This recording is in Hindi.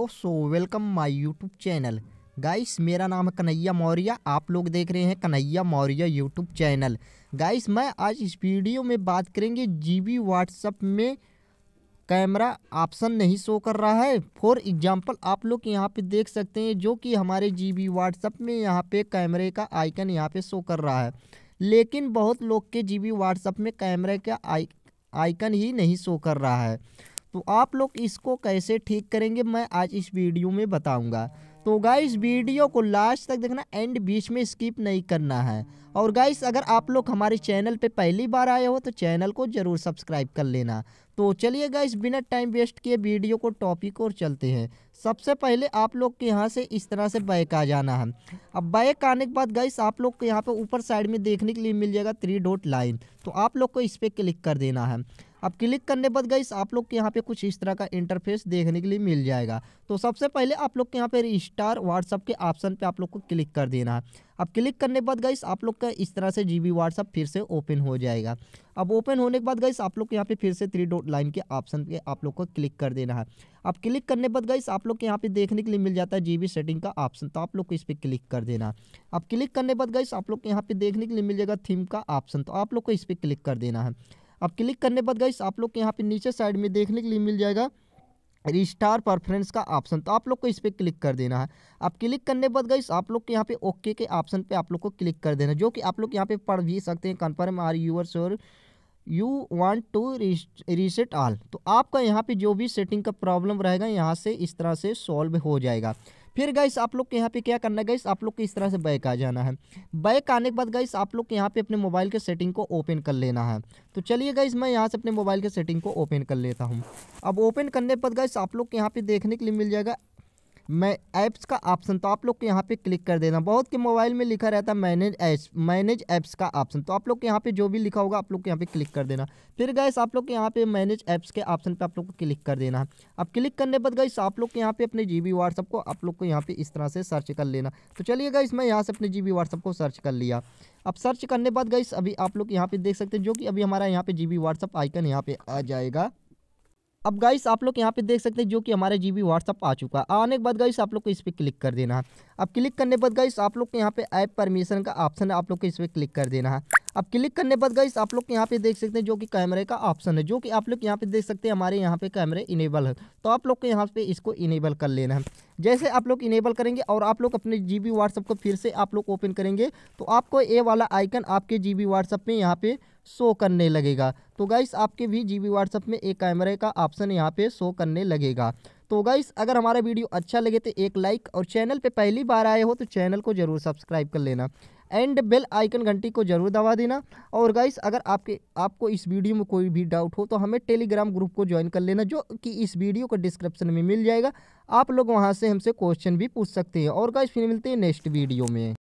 दोस्तों so welcome my YouTube channel guys मेरा नाम है कन्हैया मौर्य आप लोग देख रहे हैं Kanhaiya Maurya YouTube channel guys मैं आज इस वीडियो में बात करेंगे जीबी व्हाट्सएप में कैमरा ऑप्शन नहीं शो कर रहा है फॉर एग्जांपल आप लोग यहाँ पे देख सकते हैं जो कि हमारे बी व्हाट्सअप में यहाँ पे कैमरे का आइकन यहाँ पे शो कर रहा है लेकिन बहुत लोग के बी व्हाट्सएप में कैमरे का आइकन ही नहीं शो कर रहा है तो आप लोग इसको कैसे ठीक करेंगे मैं आज इस वीडियो में बताऊंगा तो गाइस वीडियो को लास्ट तक देखना एंड बीच में स्किप नहीं करना है और गाइस अगर आप लोग हमारे चैनल पे पहली बार आए हो तो चैनल को ज़रूर सब्सक्राइब कर लेना तो चलिए गाइस बिना टाइम वेस्ट किए वीडियो को टॉपिक और चलते हैं सबसे पहले आप लोग के यहाँ से इस तरह से बैक आ जाना है अब बैक आने के बाद गाइस आप लोग को यहाँ पर ऊपर साइड में देखने के लिए मिल जाएगा थ्री डॉट लाइन तो आप लोग को इस पर क्लिक कर देना है अब क्लिक करने पर गाइस आप लोग के यहाँ पे कुछ इस तरह का इंटरफेस देखने के लिए मिल जाएगा तो सबसे पहले आप लोग के यहाँ पे स्टार व्हाट्सअप के ऑप्शन पे आप लोग को क्लिक कर देना है अब क्लिक करने बाद गाइस आप लोग का इस तरह से जी बी व्हाट्सअप फिर से ओपन हो जाएगा अब ओपन होने के बाद गाइस आप लोग यहाँ पे फिर से थ्री डॉट लाइन के ऑप्शन पे आप लोग को क्लिक कर देना है अब क्लिक करने बाद गाइस आप लोग के यहाँ पे देखने के लिए मिल जाता है जी सेटिंग का ऑप्शन तो आप लोग को इस पर क्लिक कर देना अब क्लिक करने बाद गाइस आप लोग के यहाँ पे देखने के लिए मिल जाएगा थीम का ऑप्शन तो आप लोग को इस पर क्लिक कर देना है अब क्लिक करने बाद गाइस आप लोग के यहाँ पे नीचे साइड में देखने के लिए मिल जाएगा रिस्टार परफ्रेंस का ऑप्शन तो आप लोग को इस पर क्लिक कर देना है अब क्लिक करने बाद गाइस आप लोग के यहाँ पे ओके के ऑप्शन पे आप लोग को क्लिक कर देना जो कि आप लोग यहाँ पे पढ़ भी सकते हैं confirm are your sure you want to reset all तो आपका यहाँ पे जो भी सेटिंग का प्रॉब्लम रहेगा यहाँ से इस तरह से सॉल्व हो जाएगा फिर गाइस आप लोग के यहाँ पे क्या करना है गाइस आप लोग को इस तरह से बैक आ जाना है बैक आने के बाद गाइस आप लोग के यहाँ पे अपने मोबाइल के सेटिंग को ओपन कर लेना है तो चलिए गाइस मैं यहाँ से अपने मोबाइल के सेटिंग को ओपन कर लेता हूँ अब ओपन करने के बाद गाइस आप लोग के यहाँ पे देखने के लिए मिल जाएगा मैं ऐप्स का ऑप्शन तो आप लोग को यहाँ पे क्लिक कर देना बहुत के मोबाइल में लिखा रहता है मैनेज ऐप्स मैनेज ऐप्स का ऑप्शन तो आप लोग के यहाँ पे जो भी लिखा होगा आप लोग के यहाँ पे क्लिक कर देना फिर गैस आप लोग के यहाँ पे मैनेज ऐप्स के ऑप्शन पे आप लोग को क्लिक कर देना अब क्लिक करने बाद गैस आप लोग के यहाँ पे अपने जी बी व्हाट्सअप को आप लोग को यहाँ पे इस तरह से सर्च कर लेना तो चलिए गैस मैं यहाँ से अपने जी बी को सर्च कर लिया अब सर्च करने बाद गई अभी आप लोग यहाँ पे देख सकते हैं जो कि अभी हमारा यहाँ पे जी बी व्हाट्सअप आइकन यहाँ पे आ जाएगा अब गाइस आप लोग यहाँ पे देख सकते हैं जो कि हमारे जी बी व्हाट्सअप आ चुका है आने के बाद गाइस आप लोग को इस पर क्लिक कर देना है अब क्लिक करने के बाद गाइस आप लोग के यहाँ पे ऐप परमिशन का ऑप्शन है आप लोग को इस पर क्लिक कर देना है अब क्लिक करने बाद गाइस आप लोग यहाँ पे देख सकते हैं जो कि कैमरे का ऑप्शन है जो कि आप लोग यहाँ पे देख सकते हैं हमारे यहाँ पे कैमरे इनेबल है तो आप लोग को यहाँ पे इसको इनेबल कर लेना है जैसे आप लोग इनेबल करेंगे और आप लोग अपने जी बी व्हाट्सअप को फिर से आप लोग ओपन करेंगे तो आपको ए वाला आइकन आपके जी बी व्हाट्सअप में यहाँ पे शो करने लगेगा तो गाइस आपके भी जी बी व्हाट्सअप में एक कैमरे का ऑप्शन यहाँ पे शो करने लगेगा तो गाइस अगर हमारा वीडियो अच्छा लगे तो एक लाइक और चैनल पे पहली बार आए हो तो चैनल को ज़रूर सब्सक्राइब कर लेना एंड बेल आइकन घंटी को जरूर दबा देना और गाइस अगर आपके आपको इस वीडियो में कोई भी डाउट हो तो हमें टेलीग्राम ग्रुप को ज्वाइन कर लेना जो कि इस वीडियो को डिस्क्रिप्शन में मिल जाएगा आप लोग वहाँ से हमसे क्वेश्चन भी पूछ सकते हैं और गाइस फिर मिलते हैं नेक्स्ट वीडियो में